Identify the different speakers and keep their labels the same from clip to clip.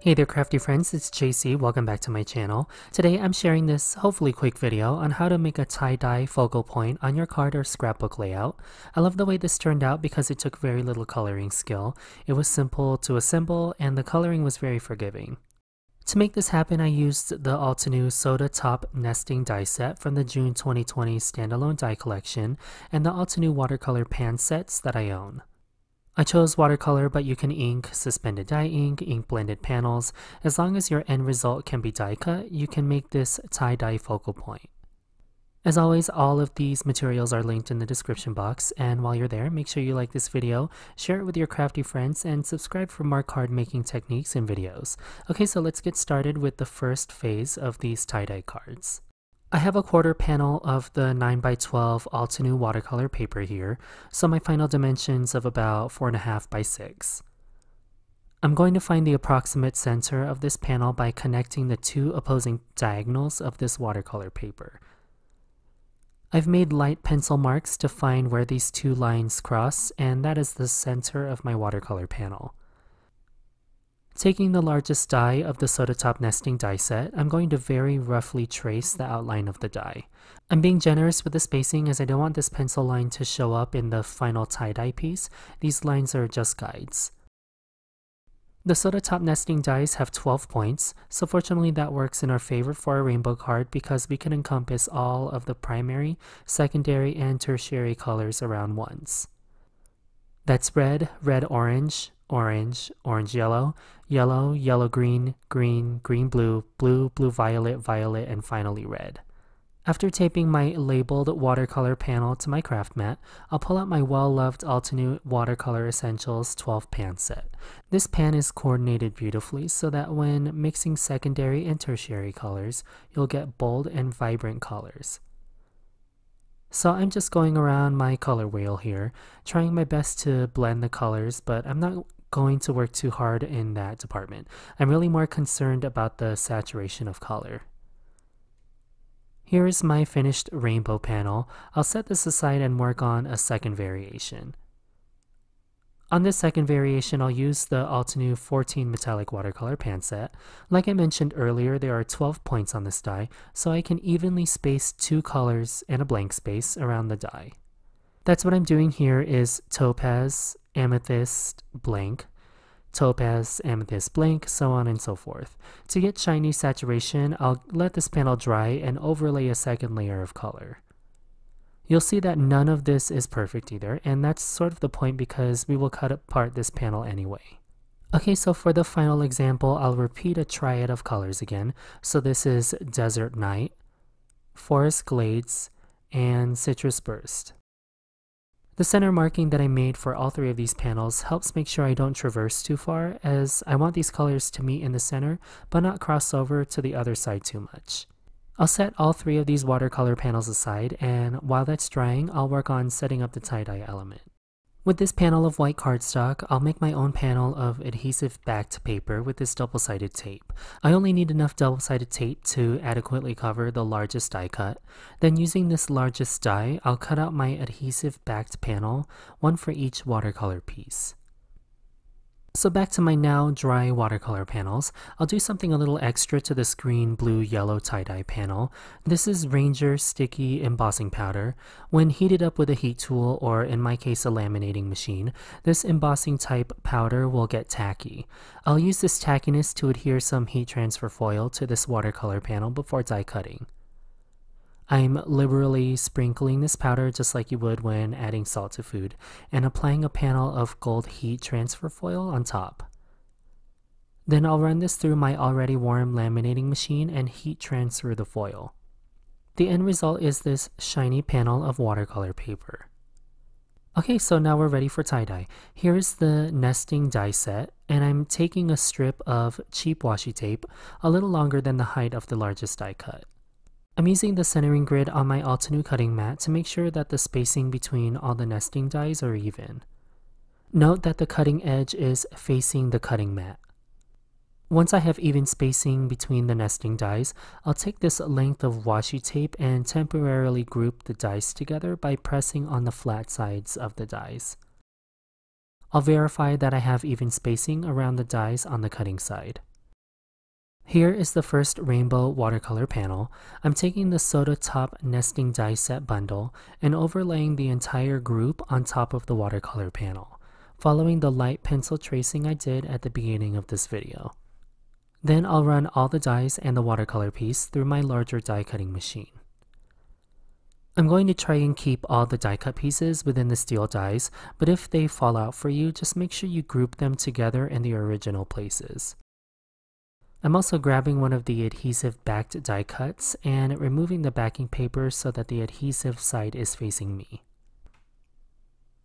Speaker 1: Hey there crafty friends, it's JC, welcome back to my channel. Today I'm sharing this hopefully quick video on how to make a tie-dye focal point on your card or scrapbook layout. I love the way this turned out because it took very little coloring skill. It was simple to assemble and the coloring was very forgiving. To make this happen, I used the Altenew Soda Top Nesting Die Set from the June 2020 standalone die collection and the Altenew watercolor pan sets that I own. I chose watercolor, but you can ink, suspended dye ink, ink blended panels. As long as your end result can be die cut, you can make this tie-dye focal point. As always, all of these materials are linked in the description box, and while you're there, make sure you like this video, share it with your crafty friends, and subscribe for more card making techniques and videos. Okay, so let's get started with the first phase of these tie-dye cards. I have a quarter panel of the 9x12 Altenew watercolor paper here, so my final dimensions of about 4.5 by 6. I'm going to find the approximate center of this panel by connecting the two opposing diagonals of this watercolor paper. I've made light pencil marks to find where these two lines cross, and that is the center of my watercolor panel. Taking the largest die of the soda top nesting die set, I'm going to very roughly trace the outline of the die. I'm being generous with the spacing as I don't want this pencil line to show up in the final tie-dye piece. These lines are just guides. The soda top nesting dies have 12 points, so fortunately that works in our favor for a rainbow card because we can encompass all of the primary, secondary, and tertiary colors around once. That's red, red-orange, orange, orange yellow, yellow, yellow green, green, green blue, blue, blue violet, violet, and finally red. After taping my labeled watercolor panel to my craft mat, I'll pull out my well-loved Altenew Watercolor Essentials 12 pan set. This pan is coordinated beautifully so that when mixing secondary and tertiary colors, you'll get bold and vibrant colors. So I'm just going around my color wheel here, trying my best to blend the colors, but I'm not going to work too hard in that department. I'm really more concerned about the saturation of color. Here is my finished rainbow panel. I'll set this aside and work on a second variation. On this second variation, I'll use the Altenew 14 metallic watercolor pan set. Like I mentioned earlier, there are 12 points on this die, so I can evenly space two colors and a blank space around the die. That's what I'm doing here is topaz, amethyst, blank, topaz, amethyst, blank, so on and so forth. To get shiny saturation, I'll let this panel dry and overlay a second layer of color. You'll see that none of this is perfect either, and that's sort of the point because we will cut apart this panel anyway. Okay, so for the final example, I'll repeat a triad of colors again. So this is Desert Night, Forest Glades, and Citrus Burst. The center marking that I made for all three of these panels helps make sure I don't traverse too far as I want these colors to meet in the center but not cross over to the other side too much. I'll set all three of these watercolor panels aside and while that's drying I'll work on setting up the tie-dye element. With this panel of white cardstock, I'll make my own panel of adhesive backed paper with this double-sided tape. I only need enough double-sided tape to adequately cover the largest die cut. Then using this largest die, I'll cut out my adhesive backed panel, one for each watercolor piece. So back to my now dry watercolor panels, I'll do something a little extra to this green, blue, yellow tie-dye panel. This is Ranger Sticky Embossing Powder. When heated up with a heat tool, or in my case a laminating machine, this embossing type powder will get tacky. I'll use this tackiness to adhere some heat transfer foil to this watercolor panel before die cutting. I'm liberally sprinkling this powder just like you would when adding salt to food and applying a panel of gold heat transfer foil on top. Then I'll run this through my already warm laminating machine and heat transfer the foil. The end result is this shiny panel of watercolor paper. Okay, so now we're ready for tie-dye. Here's the nesting die set, and I'm taking a strip of cheap washi tape, a little longer than the height of the largest die cut. I'm using the centering grid on my Altenew cutting mat to make sure that the spacing between all the nesting dies are even. Note that the cutting edge is facing the cutting mat. Once I have even spacing between the nesting dies, I'll take this length of washi tape and temporarily group the dies together by pressing on the flat sides of the dies. I'll verify that I have even spacing around the dies on the cutting side. Here is the first rainbow watercolor panel. I'm taking the soda top nesting die set bundle and overlaying the entire group on top of the watercolor panel, following the light pencil tracing I did at the beginning of this video. Then I'll run all the dies and the watercolor piece through my larger die cutting machine. I'm going to try and keep all the die cut pieces within the steel dies, but if they fall out for you, just make sure you group them together in the original places. I'm also grabbing one of the adhesive backed die cuts and removing the backing paper so that the adhesive side is facing me.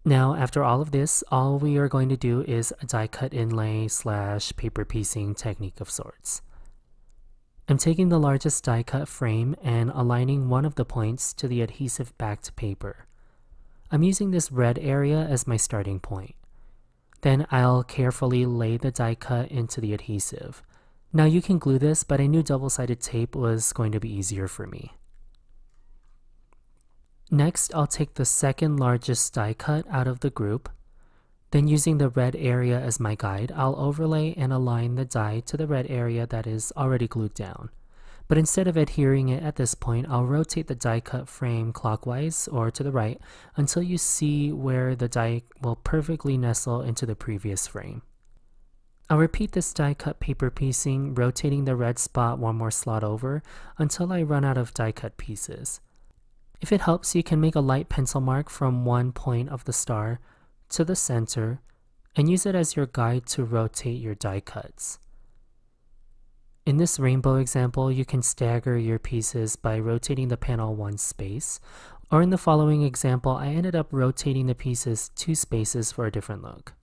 Speaker 1: Now after all of this, all we are going to do is a die cut inlay slash paper piecing technique of sorts. I'm taking the largest die cut frame and aligning one of the points to the adhesive backed paper. I'm using this red area as my starting point. Then I'll carefully lay the die cut into the adhesive. Now you can glue this, but I knew double-sided tape was going to be easier for me. Next, I'll take the second largest die cut out of the group. Then using the red area as my guide, I'll overlay and align the die to the red area that is already glued down. But instead of adhering it at this point, I'll rotate the die cut frame clockwise or to the right until you see where the die will perfectly nestle into the previous frame. I'll repeat this die cut paper piecing, rotating the red spot one more slot over until I run out of die cut pieces. If it helps, you can make a light pencil mark from one point of the star to the center and use it as your guide to rotate your die cuts. In this rainbow example, you can stagger your pieces by rotating the panel one space, or in the following example, I ended up rotating the pieces two spaces for a different look.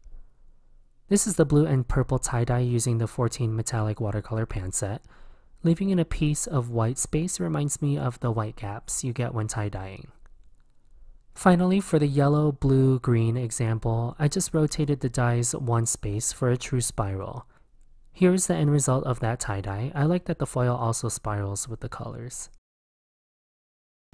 Speaker 1: This is the blue and purple tie-dye using the 14 metallic watercolor pan set. Leaving in a piece of white space reminds me of the white gaps you get when tie-dyeing. Finally, for the yellow, blue, green example, I just rotated the dies one space for a true spiral. Here is the end result of that tie-dye. I like that the foil also spirals with the colors.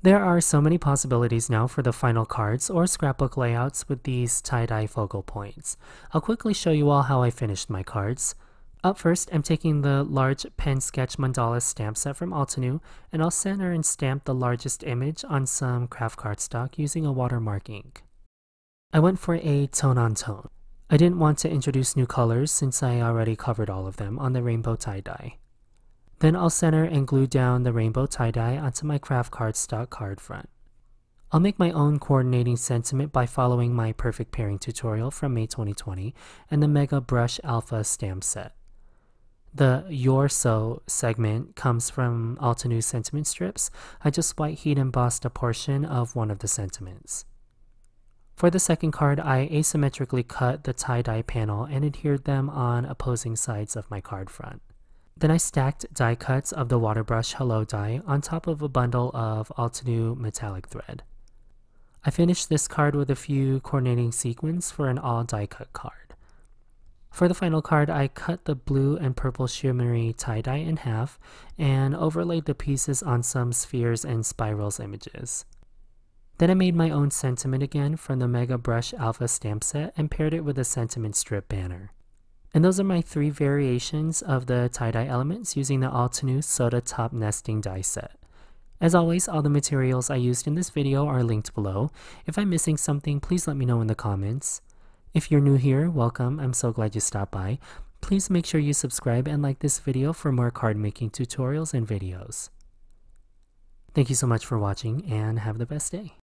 Speaker 1: There are so many possibilities now for the final cards or scrapbook layouts with these tie-dye focal points. I'll quickly show you all how I finished my cards. Up first, I'm taking the large pen sketch mandala stamp set from Altenew, and I'll center and stamp the largest image on some craft cardstock using a watermark ink. I went for a tone-on-tone. -tone. I didn't want to introduce new colors since I already covered all of them on the rainbow tie-dye. Then I'll center and glue down the rainbow tie-dye onto my craft card stock card front. I'll make my own coordinating sentiment by following my perfect pairing tutorial from May 2020 and the Mega Brush Alpha stamp set. The Your So segment comes from Altenew sentiment strips. I just white heat embossed a portion of one of the sentiments. For the second card, I asymmetrically cut the tie-dye panel and adhered them on opposing sides of my card front. Then I stacked die cuts of the waterbrush Hello die on top of a bundle of Altenew metallic thread. I finished this card with a few coordinating sequins for an all die cut card. For the final card, I cut the blue and purple shimmery tie-dye in half and overlaid the pieces on some spheres and spirals images. Then I made my own sentiment again from the Mega Brush Alpha stamp set and paired it with a sentiment strip banner. And those are my three variations of the tie-dye elements using the all soda top nesting die set. As always, all the materials I used in this video are linked below. If I'm missing something, please let me know in the comments. If you're new here, welcome, I'm so glad you stopped by. Please make sure you subscribe and like this video for more card making tutorials and videos. Thank you so much for watching and have the best day.